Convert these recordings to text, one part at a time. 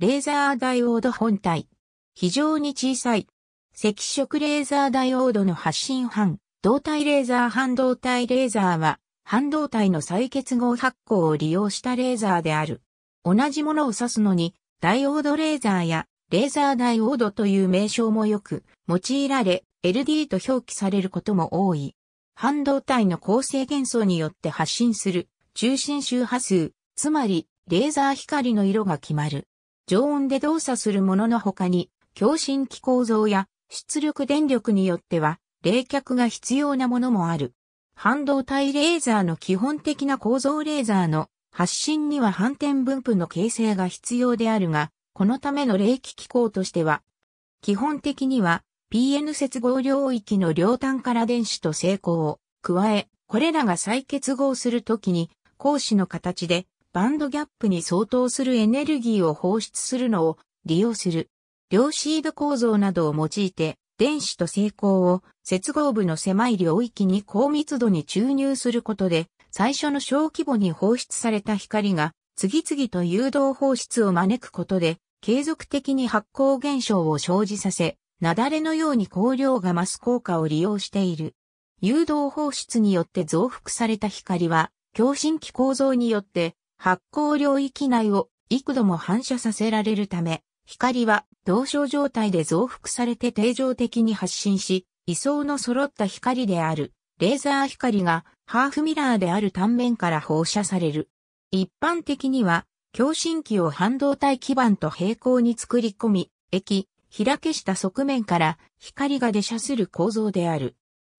レーザーダイオード本体。非常に小さい。赤色レーザーダイオードの発信反、導体レーザー半導体レーザーは、半導体の再結合発光を利用したレーザーである。同じものを指すのに、ダイオードレーザーや、レーザーダイオードという名称もよく用いられ、LD と表記されることも多い。半導体の構成元素によって発信する中心周波数、つまりレーザー光の色が決まる。常温で動作するものの他に、共振器構造や出力電力によっては冷却が必要なものもある。半導体レーザーの基本的な構造レーザーの発信には反転分布の形成が必要であるが、このための冷気機構としては、基本的には PN 接合領域の両端から電子と成功を加え、これらが再結合するときに、光子の形でバンドギャップに相当するエネルギーを放出するのを利用する。量子ド構造などを用いて、電子と成功を接合部の狭い領域に高密度に注入することで、最初の小規模に放出された光が、次々と誘導放出を招くことで、継続的に発光現象を生じさせ、雪崩のように光量が増す効果を利用している。誘導放出によって増幅された光は、共振器構造によって発光領域内を幾度も反射させられるため、光は同床状態で増幅されて定常的に発進し、位相の揃った光である、レーザー光がハーフミラーである単面から放射される。一般的には、共振器を半導体基板と平行に作り込み、液、開けした側面から光が出射する構造である。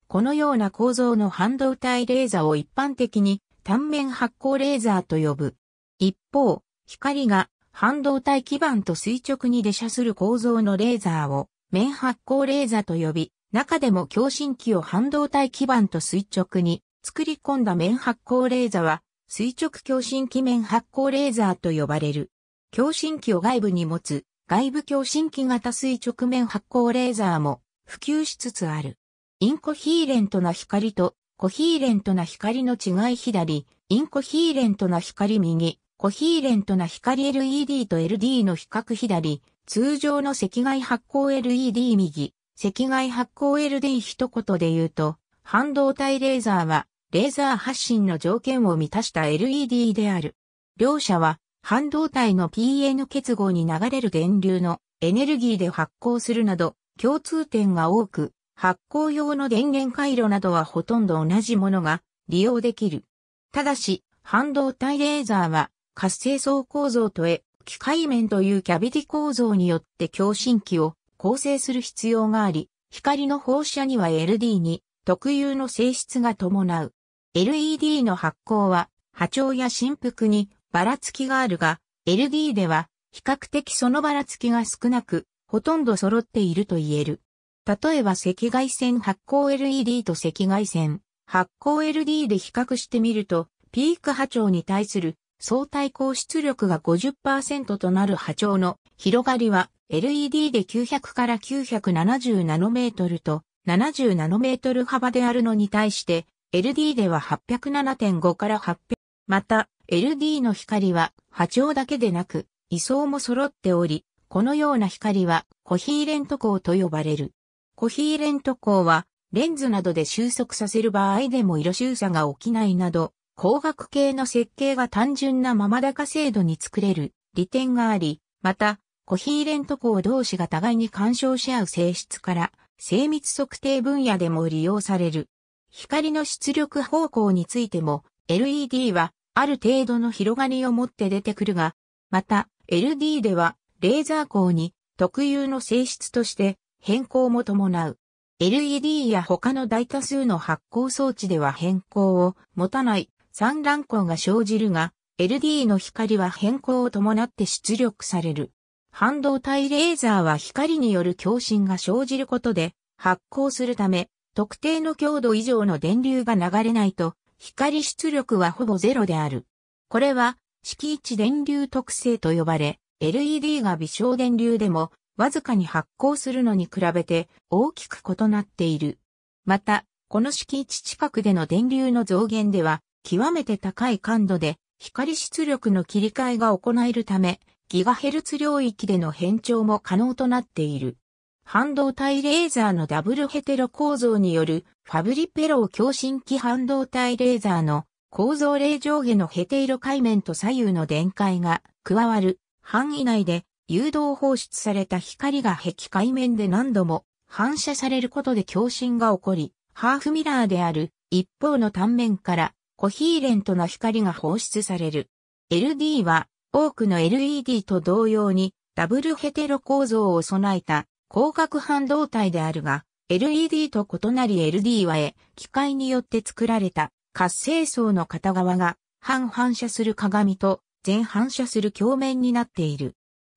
このような構造の半導体レーザーを一般的に単面発光レーザーと呼ぶ。一方、光が半導体基板と垂直に出射する構造のレーザーを面発光レーザーと呼び、中でも共振器を半導体基板と垂直に作り込んだ面発光レーザーは垂直共振器面発光レーザーと呼ばれる。共振器を外部に持つ外部共振器型垂直面発光レーザーも普及しつつある。インコヒーレントな光とコヒーレントな光の違い左、インコヒーレントな光右、コヒーレントな光 LED と LD の比較左、通常の赤外発光 LED 右、赤外発光 LD 一言で言うと、半導体レーザーは、レーザー発信の条件を満たした LED である。両者は、半導体の PN 結合に流れる電流のエネルギーで発光するなど、共通点が多く、発光用の電源回路などはほとんど同じものが利用できる。ただし、半導体レーザーは活性層構造とへ機械面というキャビティ構造によって共振器を構成する必要があり、光の放射には LD に特有の性質が伴う。LED の発光は波長や振幅にばらつきがあるが、LD では比較的そのばらつきが少なく、ほとんど揃っていると言える。例えば赤外線発光 LED と赤外線発光 LD e で比較してみると、ピーク波長に対する相対光出力が50%となる波長の広がりは LED で900から970ナノメートルと70ナノメートル幅であるのに対して LD では807.5から800。また LD の光は波長だけでなく位相も揃っており、このような光はコヒーレント光と呼ばれる。コヒーレント光は、レンズなどで収束させる場合でも色収差が起きないなど、光学系の設計が単純なまま高精度に作れる利点があり、また、コヒーレント光同士が互いに干渉し合う性質から、精密測定分野でも利用される。光の出力方向についても、LED はある程度の広がりを持って出てくるが、また、LD ではレーザー光に特有の性質として変更も伴う。LED や他の大多数の発光装置では変更を持たない散乱光が生じるが、LD の光は変更を伴って出力される。半導体レーザーは光による共振が生じることで発光するため、特定の強度以上の電流が流れないと、光出力はほぼゼロである。これは、色置電流特性と呼ばれ、LED が微小電流でもわずかに発光するのに比べて大きく異なっている。また、この敷地近くでの電流の増減では、極めて高い感度で光出力の切り替えが行えるため、ギガヘルツ領域での変調も可能となっている。半導体レーザーのダブルヘテロ構造によるファブリペロー共振器半導体レーザーの構造例上下のヘテロ界面と左右の電解が加わる範囲内で誘導放出された光が壁海面で何度も反射されることで共振が起こり、ハーフミラーである一方の単面からコヒーレントな光が放出される。LD は多くの LED と同様にダブルヘテロ構造を備えた光学半導体であるが、LED と異なり LD は絵、機械によって作られた活性層の片側が半反射する鏡と全反射する鏡面になっている。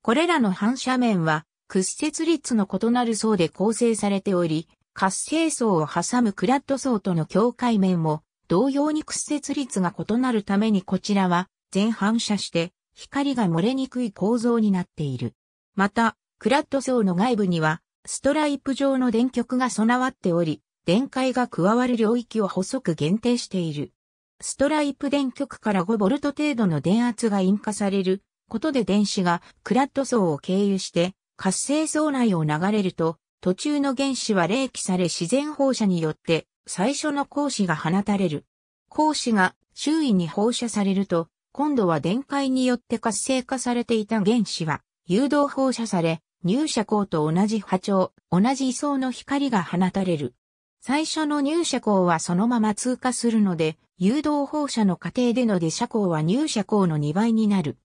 これらの反射面は屈折率の異なる層で構成されており、活性層を挟むクラッド層との境界面も同様に屈折率が異なるためにこちらは全反射して光が漏れにくい構造になっている。また、クラッド層の外部にはストライプ状の電極が備わっており、電解が加わる領域を細く限定している。ストライプ電極から 5V 程度の電圧が引火されることで電子がクラッド層を経由して活性層内を流れると、途中の原子は冷気され自然放射によって最初の光子が放たれる。光子が周囲に放射されると、今度は電解によって活性化されていた原子は誘導放射され、入射光と同じ波長、同じ位相の光が放たれる。最初の入射光はそのまま通過するので、誘導放射の過程での出射光は入射光の2倍になる。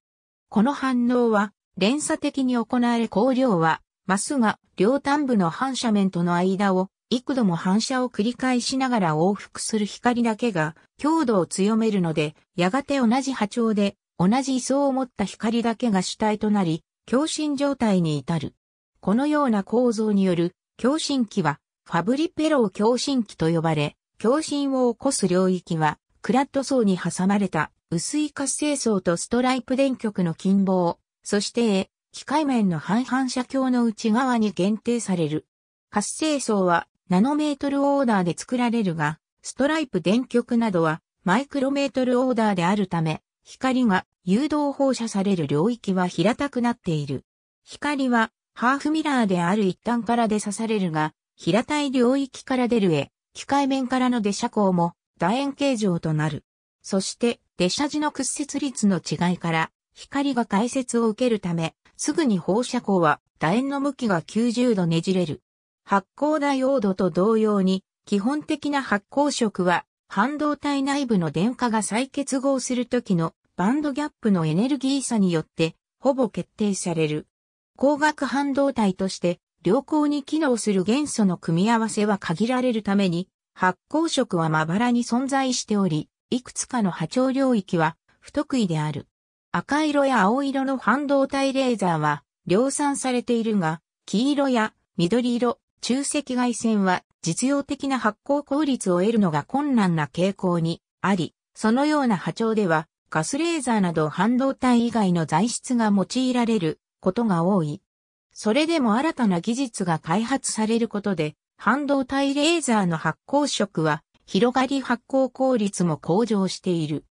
この反応は、連鎖的に行われ光量は、マスが両端部の反射面との間を幾度も反射を繰り返しながら往復する光だけが強度を強めるので、やがて同じ波長で同じ位相を持った光だけが主体となり、共振状態に至る。このような構造による共振器はファブリペロー共振器と呼ばれ、共振を起こす領域はクラッド層に挟まれた薄い活性層とストライプ電極の近傍、そして A、機械面の半反射鏡の内側に限定される。活性層はナノメートルオーダーで作られるが、ストライプ電極などはマイクロメートルオーダーであるため、光が誘導放射される領域は平たくなっている。光はハーフミラーである一端から出されるが、平たい領域から出る絵、機械面からの出射光も楕円形状となる。そして、シャ時の屈折率の違いから、光が解説を受けるため、すぐに放射光は楕円の向きが90度ねじれる。発光ダイオードと同様に、基本的な発光色は、半導体内部の電荷が再結合するときのバンドギャップのエネルギー差によって、ほぼ決定される。光学半導体として、良好に機能する元素の組み合わせは限られるために、発光色はまばらに存在しており、いくつかの波長領域は不得意である。赤色や青色の半導体レーザーは量産されているが、黄色や緑色、中赤外線は実用的な発光効率を得るのが困難な傾向にあり、そのような波長ではガスレーザーなど半導体以外の材質が用いられることが多い。それでも新たな技術が開発されることで、半導体レーザーの発光色は広がり発光効率も向上している。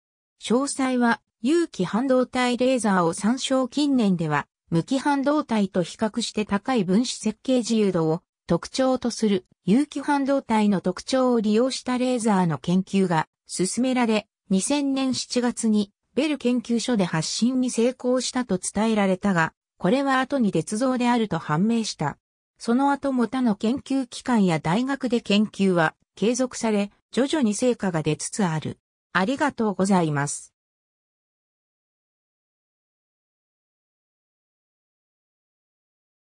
詳細は、有機半導体レーザーを参照近年では、無機半導体と比較して高い分子設計自由度を特徴とする有機半導体の特徴を利用したレーザーの研究が進められ、2000年7月にベル研究所で発信に成功したと伝えられたが、これは後に鉄造であると判明した。その後も他の研究機関や大学で研究は継続され、徐々に成果が出つつある。ありがとうございます。